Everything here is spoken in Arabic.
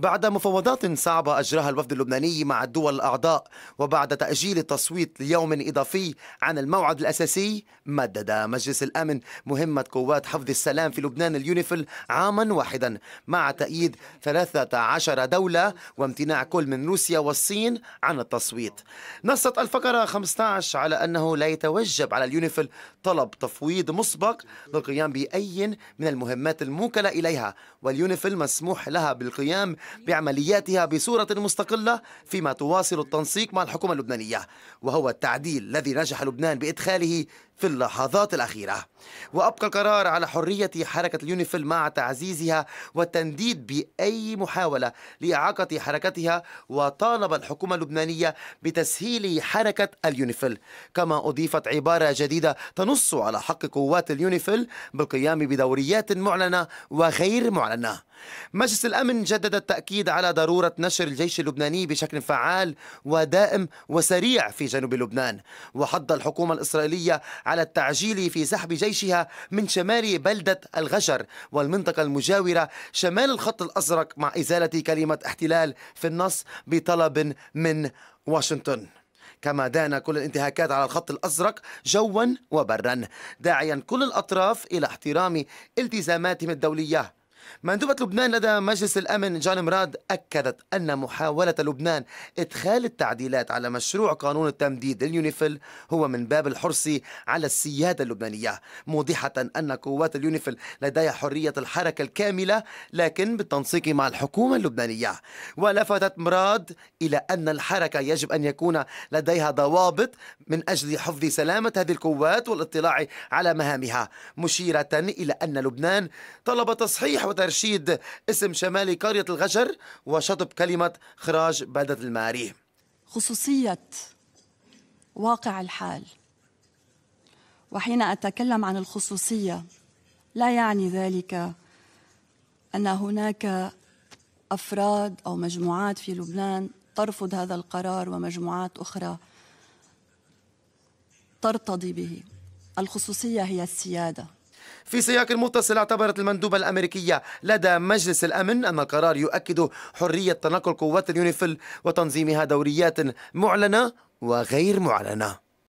بعد مفاوضات صعبة أجراها الوفد اللبناني مع الدول الأعضاء وبعد تأجيل التصويت ليوم إضافي عن الموعد الأساسي مدد مجلس الأمن مهمة قوات حفظ السلام في لبنان اليونيفل عاما واحدا مع تأييد 13 دولة وامتناع كل من روسيا والصين عن التصويت نصت الفقرة 15 على أنه لا يتوجب على اليونيفل طلب تفويض مسبق للقيام بأي من المهمات الموكلة إليها واليونيفل مسموح لها بالقيام بعملياتها بصورة مستقلة فيما تواصل التنسيق مع الحكومة اللبنانية وهو التعديل الذي نجح لبنان بإدخاله في اللحظات الأخيرة وأبقى القرار على حرية حركة اليونيفيل مع تعزيزها والتنديد بأي محاولة لإعاقة حركتها وطالب الحكومة اللبنانية بتسهيل حركة اليونيفيل كما أضيفت عبارة جديدة تنص على حق قوات اليونيفيل بالقيام بدوريات معلنة وغير معلنة مجلس الأمن جدد التأكيد على ضرورة نشر الجيش اللبناني بشكل فعال ودائم وسريع في جنوب لبنان وحض الحكومة الإسرائيلية على التعجيل في سحب جيشها من شمال بلدة الغجر والمنطقة المجاورة شمال الخط الأزرق مع إزالة كلمة احتلال في النص بطلب من واشنطن كما دان كل الانتهاكات على الخط الأزرق جوا وبرا داعيا كل الأطراف إلى احترام التزاماتهم الدولية مندوبة لبنان لدى مجلس الأمن جان مراد أكدت أن محاولة لبنان إدخال التعديلات على مشروع قانون التمديد اليونيفل هو من باب الحرص على السيادة اللبنانية موضحة أن قوات اليونيفل لديها حرية الحركة الكاملة لكن بالتنسيق مع الحكومة اللبنانية ولفتت مراد إلى أن الحركة يجب أن يكون لديها ضوابط من أجل حفظ سلامة هذه القوات والاطلاع على مهامها مشيرة إلى أن لبنان طلب تصحيح وترشيد اسم شمالي قرية الغجر وشطب كلمة خراج بلدة الماري خصوصية واقع الحال وحين أتكلم عن الخصوصية لا يعني ذلك أن هناك أفراد أو مجموعات في لبنان ترفض هذا القرار ومجموعات أخرى ترتضي به الخصوصية هي السيادة في سياق متصل اعتبرت المندوبة الأمريكية لدى مجلس الأمن أن القرار يؤكد حرية تنقل قوات اليونيفل وتنظيمها دوريات معلنة وغير معلنة